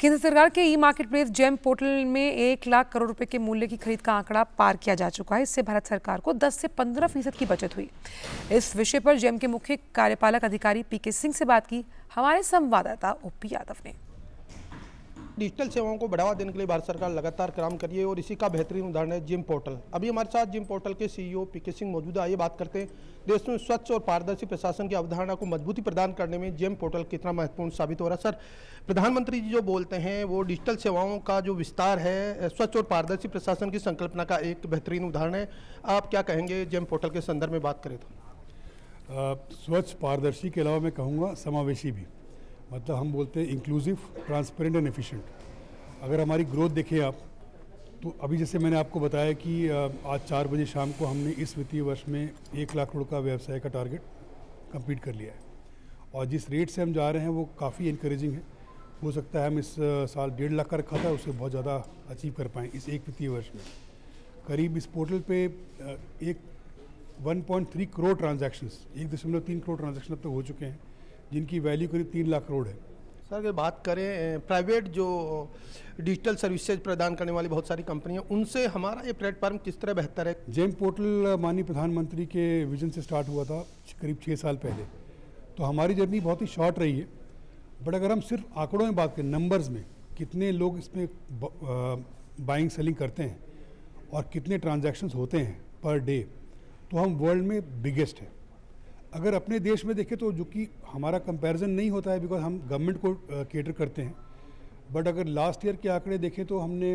केंद्र सरकार के E market place GeM portal में एक लाख करोड़ रुपए के मूल्य की खरीद का आंकड़ा पार किया जा चुका है इससे भारत सरकार को 10 से 15 फीसद की बचत हुई इस विषय पर जेम के मुख्य कार्यपालक अधिकारी पी के सिंह से बात की हमारे संवाददाता ओ पी यादव ने डिजिटल सेवाओं को बढ़ावा देने के लिए भारत सरकार लगातार काम कर रही है और इसी का बेहतरीन उदाहरण है जिम पोर्टल अभी हमारे साथ जिम पोर्टल के सीईओ पीके सिंह मौजूद आइए बात करते हैं देश में स्वच्छ और पारदर्शी प्रशासन की अवधारणा को मजबूती प्रदान करने में जिम पोर्टल कितना महत्वपूर्ण साबित हो रहा है सर प्रधानमंत्री जी जो बोलते हैं वो डिजिटल सेवाओं का जो विस्तार है स्वच्छ और पारदर्शी प्रशासन की संकल्पना का एक बेहतरीन उदाहरण है आप क्या कहेंगे जिम पोर्टल के संदर्भ में बात करें तो स्वच्छ पारदर्शी के अलावा मैं कहूँगा समावेशी भी मतलब हम बोलते हैं इंक्लूसिव ट्रांसपेरेंट एंड एफिशिएंट अगर हमारी ग्रोथ देखें आप तो अभी जैसे मैंने आपको बताया कि आज चार बजे शाम को हमने इस वित्तीय वर्ष में एक लाख करोड़ का व्यवसाय का टारगेट कंप्लीट कर लिया है और जिस रेट से हम जा रहे हैं वो काफ़ी इंकरेजिंग है हो सकता है हम इस साल डेढ़ लाख का रखा था उसे बहुत ज़्यादा अचीव कर पाएँ इस एक वित्तीय वर्ष में करीब इस पोर्टल पे एक 1.3 करोड़ ट्रांजैक्शंस एक दशमलव तीन करोड़ ट्रांजैक्शन अब तक तो हो चुके हैं जिनकी वैल्यू करीब तीन लाख करोड़ है सर अगर बात करें प्राइवेट जो डिजिटल सर्विसेज प्रदान करने वाली बहुत सारी कंपनियां उनसे हमारा ये प्लेटफॉर्म किस तरह बेहतर है जेम पोर्टल माननीय प्रधानमंत्री के विजन से स्टार्ट हुआ था करीब छः साल पहले तो हमारी जर्नी बहुत ही शॉर्ट रही है बट अगर हम सिर्फ आंकड़ों में बात करें नंबर्स में कितने लोग इसमें बाइंग सेलिंग करते हैं और कितने ट्रांजेक्शन्स होते हैं पर डे तो हम वर्ल्ड में बिगेस्ट हैं अगर अपने देश में देखें तो जो कि हमारा कंपैरिजन नहीं होता है बिकॉज हम गवर्नमेंट को केटर करते हैं बट अगर लास्ट ईयर के आंकड़े देखें तो हमने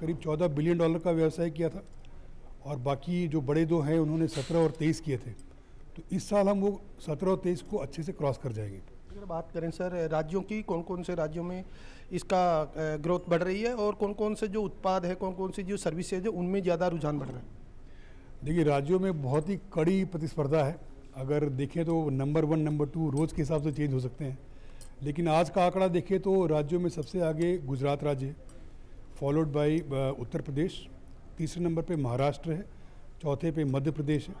करीब 14 बिलियन डॉलर का व्यवसाय किया था और बाकी जो बड़े दो हैं उन्होंने 17 और 23 किए थे तो इस साल हम वो 17 और 23 को अच्छे से क्रॉस कर जाएंगे अगर बात करें सर राज्यों की कौन कौन से राज्यों में इसका ग्रोथ बढ़ रही है और कौन कौन से जो उत्पाद है कौन कौन सी जो सर्विसेज है उनमें ज़्यादा रुझान बढ़ रहा है देखिए राज्यों में बहुत ही कड़ी प्रतिस्पर्धा है अगर देखें तो नंबर वन नंबर टू रोज़ के हिसाब से चेंज हो सकते हैं लेकिन आज का आंकड़ा देखें तो राज्यों में सबसे आगे गुजरात राज्य फॉलोड बाय उत्तर प्रदेश तीसरे नंबर पे महाराष्ट्र है चौथे पे मध्य प्रदेश है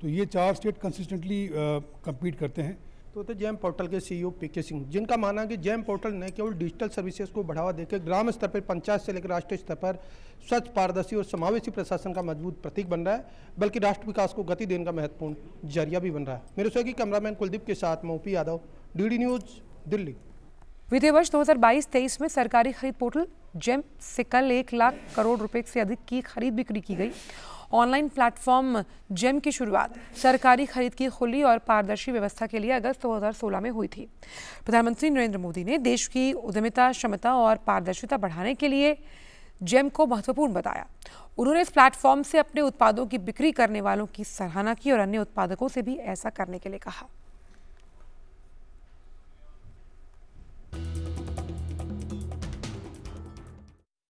तो ये चार स्टेट कंसिस्टेंटली कंपीट करते हैं तो थे जैम पोर्टल के सीईओ पीके सिंह जिनका मानना है कि जैम पोर्टल ने केवल डिजिटल सर्विसेज को बढ़ावा देकर ग्राम स्तर पर पंचायत से लेकर राष्ट्रीय स्तर पर स्वच्छ पारदर्शी और समावेशी प्रशासन का मजबूत प्रतीक बन रहा है बल्कि राष्ट्र विकास को गति देने का महत्वपूर्ण जरिया भी बन रहा है मेरे सहयोगी कैमरामैन कुलदीप के साथ मोपी यादव डी न्यूज़ दिल्ली वित्तीय वर्ष दो हजार में सरकारी खरीद पोर्टल जेम से कल एक लाख करोड़ रुपए से अधिक की खरीद बिक्री की गई ऑनलाइन प्लेटफॉर्म जेम की शुरुआत सरकारी खरीद की खुली और पारदर्शी व्यवस्था के लिए अगस्त 2016 में हुई थी प्रधानमंत्री नरेंद्र मोदी ने देश की उद्यमिता क्षमता और पारदर्शिता बढ़ाने के लिए जेम को महत्वपूर्ण बताया उन्होंने इस प्लेटफॉर्म से अपने उत्पादों की बिक्री करने वालों की सराहना की और अन्य उत्पादकों से भी ऐसा करने के लिए कहा